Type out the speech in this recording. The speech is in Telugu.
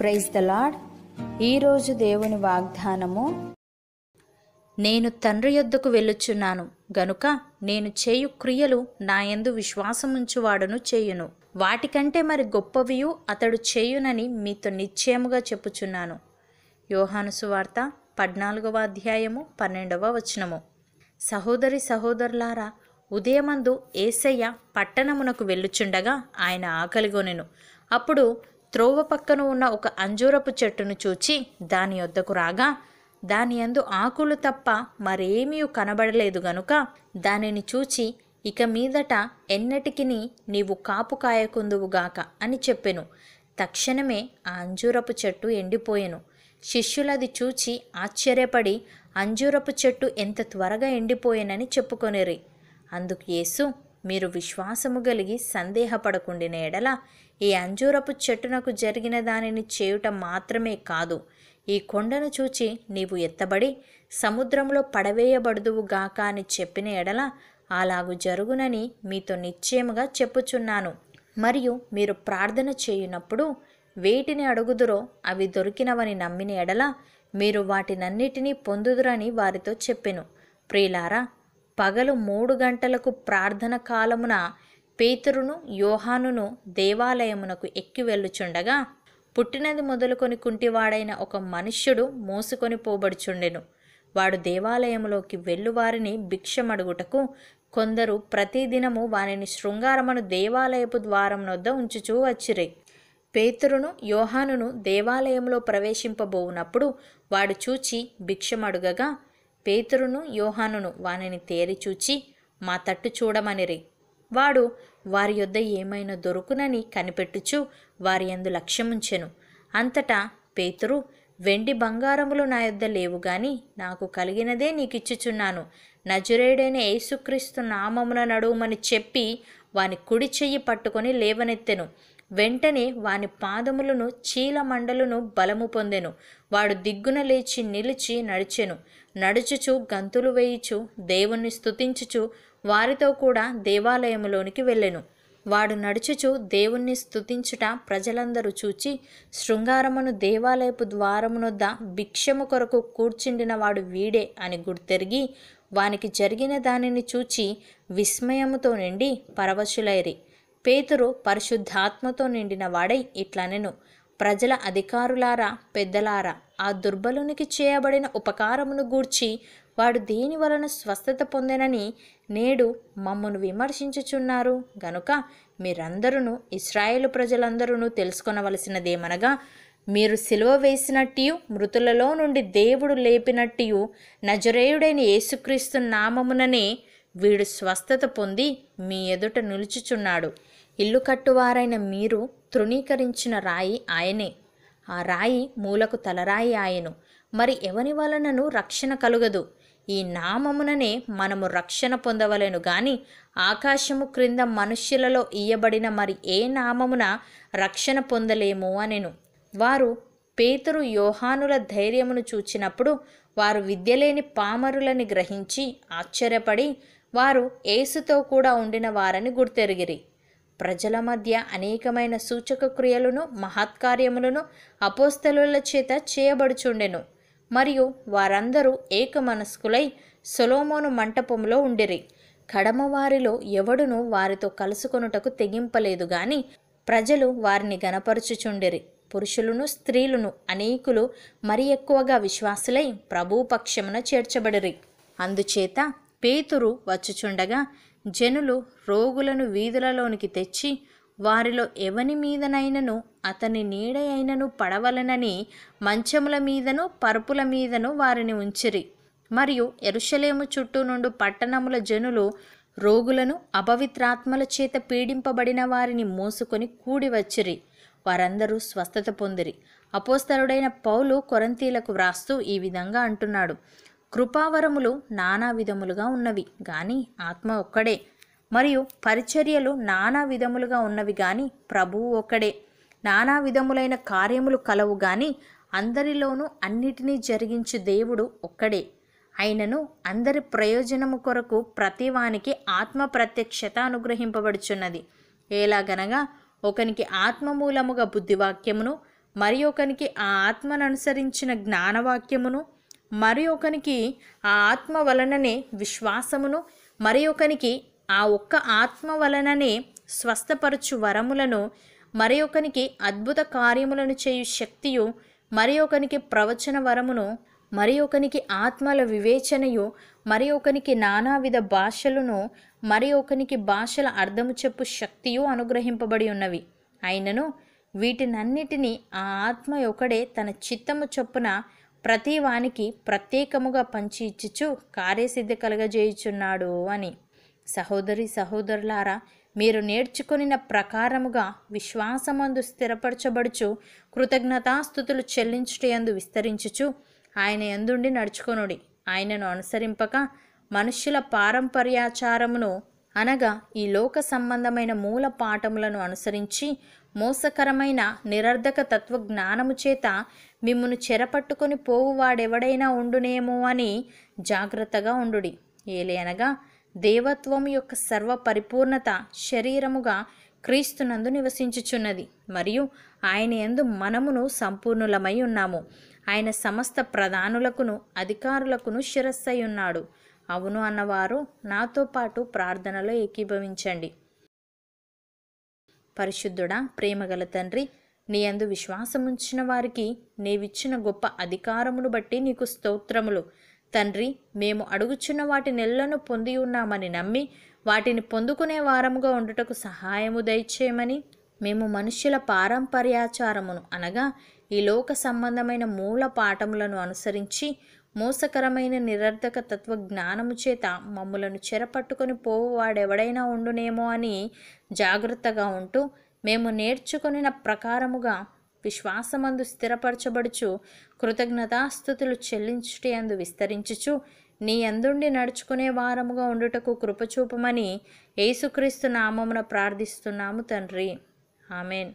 ప్రైజ్ ద లాడ్ ఈరోజు దేవుని వాగ్దానము నేను తండ్రి యొద్దకు వెళ్ళుచున్నాను గనుక నేను చేయు క్రియలు నాయందు విశ్వాసముంచువాడును చేయును వాటికంటే మరి గొప్పవియు అతడు చేయునని మీతో నిశ్చయముగా చెప్పుచున్నాను యోహాను వార్త పద్నాలుగవ అధ్యాయము పన్నెండవ వచనము సహోదరి సహోదరులారా ఉదయమందు ఏసయ్య పట్టణమునకు వెళ్ళుచుండగా ఆయన ఆకలిగొనెను అప్పుడు త్రోవ పక్కన ఉన్న ఒక అంజూరపు చెట్టును చూచి దాని వద్దకు రాగా దాని యందు ఆకులు తప్ప మరేమీ కనబడలేదు గనుక దానిని చూచి ఇక మీదట ఎన్నటికిని నీవు కాపు కాయకుందువుగాక అని చెప్పెను తక్షణమే ఆ అంజూరపు చెట్టు ఎండిపోయెను శిష్యులది చూచి ఆశ్చర్యపడి అంజూరపు చెట్టు ఎంత త్వరగా ఎండిపోయేనని చెప్పుకొనిరి అందుకు యేసు మీరు విశ్వాసము కలిగి సందేహపడకుండిన ఎడల ఈ అంజూరపు చెట్టునకు జరిగిన దానిని చేయుట మాత్రమే కాదు ఈ కొండను చూచి నీవు ఎత్తబడి సముద్రంలో పడవేయబడుదువు గాక అని చెప్పిన ఎడల అలాగు జరుగునని మీతో నిశ్చయముగా చెప్పుచున్నాను మరియు మీరు ప్రార్థన చేయునప్పుడు వేటిని అడుగుదురో అవి దొరికినవని నమ్మిన ఎడల మీరు వాటినన్నిటినీ పొందుదురని వారితో చెప్పెను ప్రియులారా పగలు మూడు గంటలకు ప్రార్థన కాలమున పేతురును యోహానును దేవాలయమునకు ఎక్కి వెళ్ళుచుండగా పుట్టినది మొదలుకొని కుంటివాడైన ఒక మనుష్యుడు మోసుకొని పోబడుచుండెను వాడు దేవాలయములోకి వెళ్ళువారిని భిక్షమడుగుటకు కొందరు ప్రతిదినము వారిని శృంగారమును దేవాలయపు ద్వారం వద్ద ఉంచుచూ వచ్చిరే పేతురును యోహానును దేవాలయంలో ప్రవేశింపబోవునప్పుడు వాడు చూచి భిక్షమడుగగా పేతురును యోహానును వానిని తేరిచూచి మా తట్టు చూడమనిరి వాడు వారి యొద్ద ఏమైనా దొరుకునని కనిపెట్టుచు వారి అందు లక్ష్యముంచెను అంతటా పేతురు వెండి బంగారములు నా యొద్ద లేవు గాని నాకు కలిగినదే నీకిచ్చుచున్నాను నజురేడైన యేసుక్రీస్తు నామమున నడువుమని చెప్పి వాని కుడి చెయ్యి పట్టుకొని లేవనెత్తెను వెంటనే వాని పాదములను చీల మండలును బలము పొందెను వాడు దిగ్గున లేచి నిలిచి నడిచెను నడుచుచు గంతులు వేయుచు దేవుణ్ణి స్థుతించుచు వారితో కూడా దేవాలయములోనికి వెళ్ళెను వాడు నడుచుచు దేవుణ్ణి స్తుతించుట ప్రజలందరూ చూచి శృంగారమును దేవాలయపు ద్వారమునొద్ద భిక్షము కొరకు కూర్చుండిన వాడు వీడే అని గుర్తెరిగి వానికి జరిగిన దానిని చూచి విస్మయముతో నిండి పరవశులైరి పేతురు పరిశుద్ధాత్మతో నిండిన వాడై ఇట్లనెను ప్రజల అధికారులారా పెద్దలారా ఆ దుర్బలునికి చేయబడిన ఉపకారమును గూర్చి వాడు దేని వలన స్వస్థత పొందెనని నేడు మమ్మను విమర్శించుచున్నారు గనుక మీరందరూ ఇస్రాయేల్ ప్రజలందరూ తెలుసుకొనవలసినదేమనగా మీరు సిలువ వేసినట్టు మృతులలో నుండి దేవుడు లేపినట్టు నజరేయుడైన యేసుక్రీస్తు నామముననే వీడు స్వస్థత పొంది మీ ఎదుట నిలుచుచున్నాడు ఇల్లు కట్టువారైన మీరు తృణీకరించిన రాయి ఆయనే ఆ రాయి మూలకు తలరాయి ఆయను మరి ఎవని వలనను రక్షణ కలుగదు ఈ నామముననే మనము రక్షణ పొందవలెను గాని ఆకాశము క్రింద మనుష్యులలో ఇయ్యబడిన మరి ఏ నామమున రక్షణ పొందలేము అనెను వారు పేతురు యోహానుల ధైర్యమును చూచినప్పుడు వారు విద్యలేని పామరులని గ్రహించి ఆశ్చర్యపడి వారు ఏసుతో కూడా ఉండిన వారని గుర్తెరిగిరి ప్రజల మధ్య అనేకమైన సూచక క్రియలను మహత్కార్యములను అపోస్తలుల చేత చేయబడుచుండెను మరియు వారందరూ ఏకమనస్కులై సొలోమోను మంటపంలో ఉండిరి కడమవారిలో ఎవడును ఎవడునూ వారితో కలుసుకొనుటకు తెగింపలేదు గాని ప్రజలు వారిని గనపరుచుచుండిరి పురుషులను స్త్రీలను అనేకులు మరి ఎక్కువగా విశ్వాసులై ప్రభుపక్షమున చేర్చబడిరి అందుచేత పేతురు వచ్చుచుండగా జనులు రోగులను వీధులలోనికి తెచ్చి వారిలో ఎవని మీదనైనను అతని నీడ అయినను పడవలనని మంచముల మీదను పరుపుల మీదను వారిని ఉంచిరి మరియు ఎరుషలేము చుట్టూ నుండి పట్టణముల జనులు రోగులను అపవిత్రాత్మల చేత పీడింపబడిన వారిని మోసుకొని కూడి వచ్చిరి వారందరూ స్వస్థత పొందిరి అపోస్తరుడైన పౌలు కొరంతీలకు వ్రాస్తూ ఈ విధంగా అంటున్నాడు కృపావరములు నానా విధములుగా ఉన్నవి కానీ ఆత్మ ఒక్కడే మరియు పరిచర్యలు నానా విధములుగా ఉన్నవి కానీ ప్రభువు ఒక్కడే నానా విధములైన కార్యములు కలవు గాని అందరిలోనూ అన్నిటినీ జరిగించు దేవుడు ఒక్కడే అయినను అందరి ప్రయోజనము కొరకు ప్రతివానికి ఆత్మ ప్రత్యక్షత అనుగ్రహింపబడుచున్నది ఎలాగనగా ఒకనికి ఆత్మమూలముగా బుద్ధివాక్యమును మరి ఒకనికి ఆ ఆత్మను అనుసరించిన జ్ఞానవాక్యమును మరి ఒకనికి ఆ ఆత్మ వలననే విశ్వాసమును మరి ఒకనికి ఆ ఒక్క ఆత్మ వలననే స్వస్థపరచు వరములను మరి ఒకనికి అద్భుత కార్యములను చేయు శక్తియు మరి ఒకనికి ప్రవచన వరమును మరి ఒకనికి ఆత్మల వివేచనయు మరి ఒకనికి నానావిధ భాషలను మరి ఒకనికి భాషల అర్థము చెప్పు శక్తియు అనుగ్రహింపబడి ఉన్నవి అయినను వీటినన్నిటినీ ఆ ఆత్మ ఒకడే తన చిత్తము చొప్పున ప్రతి వానికి ప్రత్యేకముగా పంచి ఇచ్చుచు కార్యసిద్ధి కలగజేయుచున్నాడు అని సహోదరి సహోదరులారా మీరు నేర్చుకుని ప్రకారముగా విశ్వాసమందు స్థిరపరచబడుచు కృతజ్ఞతాస్థుతులు చెల్లించుటయందు విస్తరించుచు ఆయన ఎందుండి నడుచుకొనుడి ఆయనను అనుసరింపక మనుష్యుల పారంపర్యాచారమును అనగా ఈ లోక సంబంధమైన మూల పాఠములను అనుసరించి మోసకరమైన నిరర్ధక తత్వ జ్ఞానము చేత మిమ్మును చెరపట్టుకొని పోవు వాడెవడైనా ఉండునేమో అని జాగ్రత్తగా ఉండుడి ఏలేనగా దేవత్వం యొక్క సర్వ పరిపూర్ణత శరీరముగా క్రీస్తునందు నివసించుచున్నది మరియు ఆయన ఎందు మనమును సంపూర్ణులమై ఉన్నాము ఆయన సమస్త ప్రధానులకును అధికారులకును శిరస్సై ఉన్నాడు అవును అన్నవారు నాతో పాటు ప్రార్థనలో ఏకీభవించండి పరిశుద్ధుడా ప్రేమగల తండ్రి నీ అందు విశ్వాసముంచిన వారికి నీవిచ్చిన గొప్ప అధికారమును బట్టి నీకు స్తోత్రములు తండ్రి మేము అడుగుచున్న వాటి నెలలను పొంది ఉన్నామని నమ్మి వాటిని పొందుకునే వారముగా ఉండుటకు సహాయము దయచేయమని మేము మనుష్యుల పారంపర్యాచారమును అనగా ఈ లోక సంబంధమైన మూల పాఠములను అనుసరించి మోసకరమైన నిరర్ధక తత్వ జ్ఞానము చేత మమ్ములను చెరపట్టుకొని పోవాడెవడైనా ఉండునేమో అని జాగ్రత్తగా ఉంటూ మేము నేర్చుకుని ప్రకారముగా విశ్వాసమందు స్థిరపరచబడుచు కృతజ్ఞతాస్థుతులు చెల్లించుటి అందు విస్తరించుచు నీ అందుండి నడుచుకునే వారముగా ఉండుటకు కృపచూపమని యేసుక్రీస్తు నామమున ప్రార్థిస్తున్నాము తండ్రి ఆమెన్